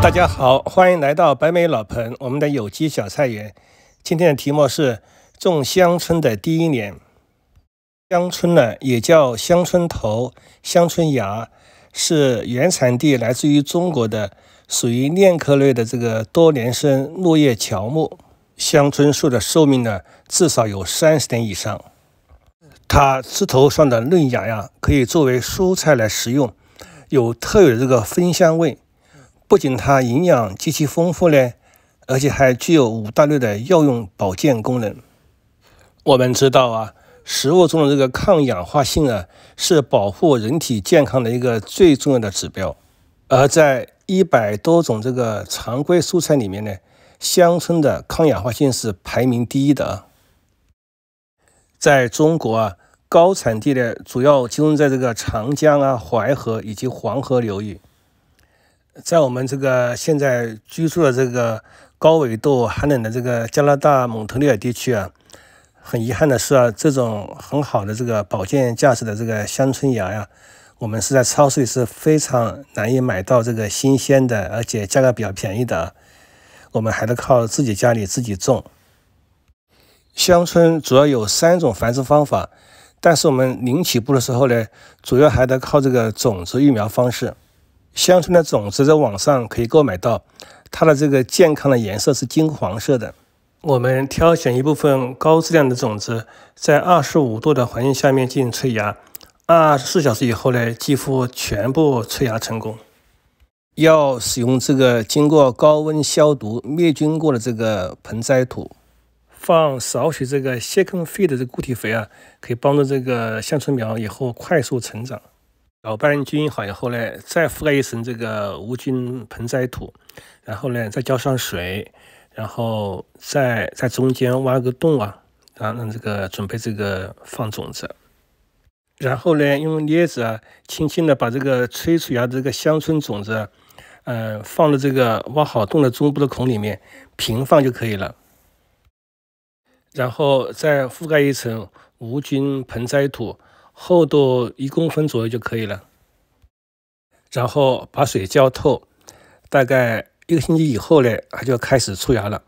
大家好，欢迎来到白美老盆，我们的有机小菜园。今天的题目是种香椿的第一年。香椿呢，也叫香椿头、香椿芽，是原产地来自于中国的，属于楝科类的这个多年生落叶乔木。香椿树的寿命呢，至少有三十年以上。它枝头上的嫩芽呀，可以作为蔬菜来食用，有特有的这个芬香味。不仅它营养极其丰富呢，而且还具有五大类的药用保健功能。我们知道啊，食物中的这个抗氧化性啊，是保护人体健康的一个最重要的指标。而在一百多种这个常规蔬菜里面呢，香椿的抗氧化性是排名第一的啊。在中国啊，高产地呢主要集中在这个长江啊、淮河以及黄河流域。在我们这个现在居住的这个高纬度寒冷的这个加拿大蒙特利尔地区啊，很遗憾的是啊，这种很好的这个保健价值的这个香椿芽呀，我们是在超市里是非常难以买到这个新鲜的，而且价格比较便宜的。我们还得靠自己家里自己种。香椿主要有三种繁殖方法，但是我们零起步的时候呢，主要还得靠这个种子育苗方式。香椿的种子在网上可以购买到，它的这个健康的颜色是金黄色的。我们挑选一部分高质量的种子，在二十五度的环境下面进行催芽，二十四小时以后呢，几乎全部催芽成功。要使用这个经过高温消毒灭菌过的这个盆栽土，放少许这个 shaken feed 的这固体肥啊，可以帮助这个香椿苗以后快速成长。搅拌均匀，好以后呢，再覆盖一层这个无菌盆栽土，然后呢，再浇上水，然后再在中间挖个洞啊，然后让这个准备这个放种子，然后呢，用镊子啊，轻轻的把这个催促芽的这个香椿种子，呃，放到这个挖好洞的中部的孔里面，平放就可以了，然后再覆盖一层无菌盆栽土。厚度一公分左右就可以了，然后把水浇透，大概一个星期以后呢，它就开始出芽了。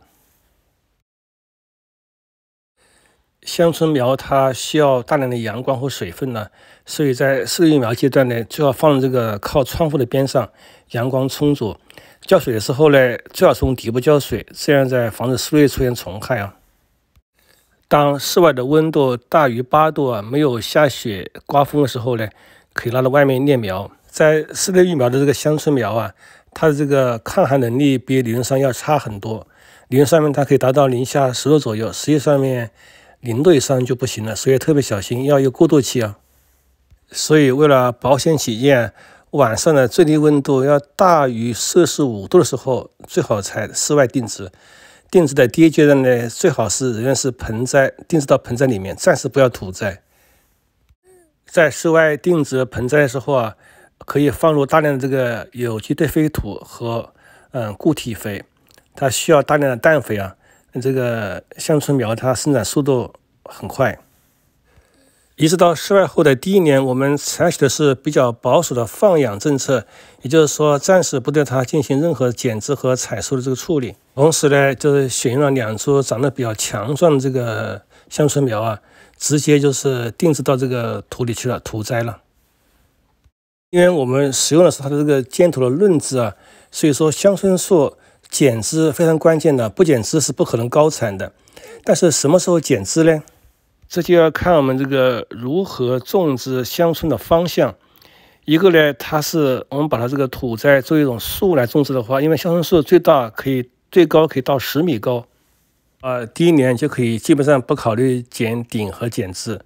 香椿苗它需要大量的阳光和水分呢，所以在试育苗阶段呢，最好放在这个靠窗户的边上，阳光充足。浇水的时候呢，最好从底部浇水，这样在防止树叶出现虫害啊。当室外的温度大于八度啊，没有下雪、刮风的时候呢，可以拉到外面练苗。在室内育苗的这个乡村苗啊，它的这个抗寒能力比理论上要差很多。理论上面它可以达到零下十度左右，实际上面零度以上就不行了，所以特别小心，要有过渡期啊。所以为了保险起见，晚上的最低温度要大于摄氏五度的时候，最好才室外定植。定植的第一阶段呢，最好是仍然是盆栽，定植到盆栽里面，暂时不要土栽。在室外定植盆栽的时候啊，可以放入大量的这个有机堆肥土和嗯固体肥，它需要大量的氮肥啊。这个香椿苗它生长速度很快，移植到室外后的第一年，我们采取的是比较保守的放养政策，也就是说暂时不对它进行任何剪枝和采收的这个处理。同时呢，就是选用了两株长得比较强壮的这个香椿苗啊，直接就是定植到这个土里去了，土栽了。因为我们使用的是它的这个尖头的嫩枝啊，所以说香椿树剪枝非常关键的，不剪枝是不可能高产的。但是什么时候剪枝呢？这就要看我们这个如何种植香椿的方向。一个呢，它是我们把它这个土栽做一种树来种植的话，因为香椿树最大可以。最高可以到十米高，啊，第一年就可以基本上不考虑剪顶和剪枝。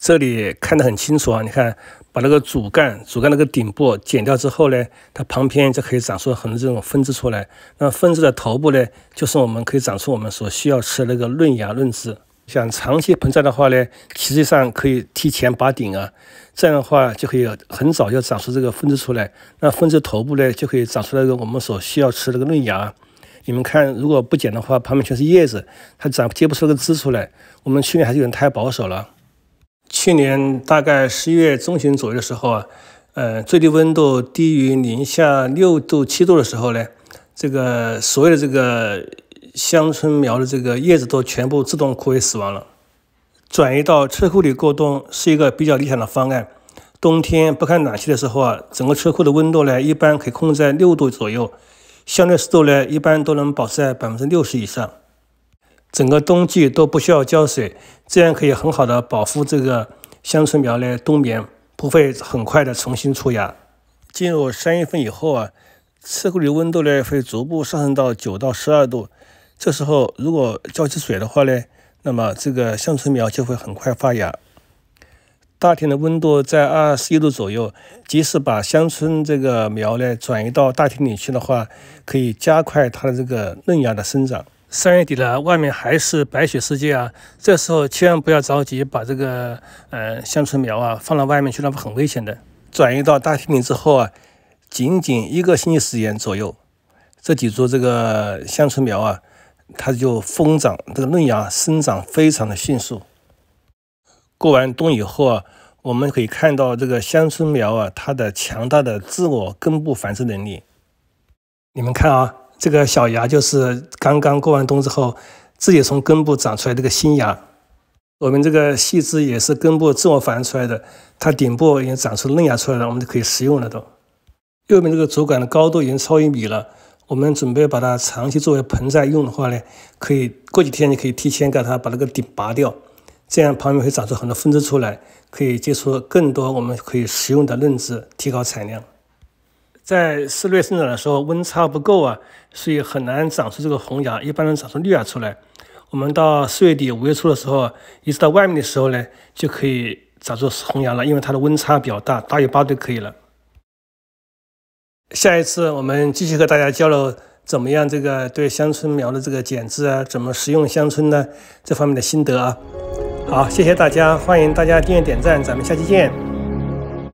这里看得很清楚啊，你看把那个主干、主干那个顶部剪掉之后呢，它旁边就可以长出很多这种分支出来。那分支的头部呢，就是我们可以长出我们所需要吃那个嫩芽、嫩枝。想长期膨胀的话呢，实际上可以提前拔顶啊，这样的话就可以很早就长出这个分支出来。那分支头部呢，就可以长出来个我们所需要吃那个嫩芽。你们看，如果不剪的话，旁边全是叶子，它长结不出个枝出来。我们去年还是有点太保守了。去年大概十一月中旬左右的时候啊，呃，最低温度低于零下六度、七度的时候呢，这个所有的这个。香椿苗的这个叶子都全部自动枯萎死亡了。转移到车库里过冬是一个比较理想的方案。冬天不开暖气的时候啊，整个车库的温度呢，一般可以控制在六度左右，相对湿度呢，一般都能保持在百分之六十以上。整个冬季都不需要浇水，这样可以很好的保护这个香椿苗呢冬眠，不会很快的重新出芽。进入三月份以后啊，车库的温度呢，会逐步上升到九到十二度。这时候，如果浇起水的话呢，那么这个香椿苗就会很快发芽。大厅的温度在二十一度左右，及时把香椿这个苗呢转移到大厅里去的话，可以加快它的这个嫩芽的生长。三月底了，外面还是白雪世界啊。这时候千万不要着急把这个呃香椿苗啊放到外面去，那不很危险的。转移到大厅里之后啊，仅仅一个星期时间左右，这几株这个香椿苗啊。它就疯长，这个嫩芽生长非常的迅速。过完冬以后啊，我们可以看到这个香椿苗啊，它的强大的自我根部繁殖能力。你们看啊，这个小芽就是刚刚过完冬之后，自己从根部长出来这个新芽。我们这个细枝也是根部自我繁出来的，它顶部已经长出嫩芽出来了，我们就可以食用了。都，右边这个主管的高度已经超一米了。我们准备把它长期作为盆栽用的话呢，可以过几天你可以提前给它把那个顶拔掉，这样旁边会长出很多分枝出来，可以结出更多我们可以食用的嫩枝，提高产量。在室内生长的时候，温差不够啊，所以很难长出这个红芽，一般能长出绿芽出来。我们到四月底、五月初的时候，一直到外面的时候呢，就可以长出红芽了，因为它的温差比较大，大于八度就可以了。下一次我们继续和大家交流怎么样这个对香椿苗的这个剪枝啊，怎么食用香椿呢这方面的心得啊。好，谢谢大家，欢迎大家订阅点赞，咱们下期见。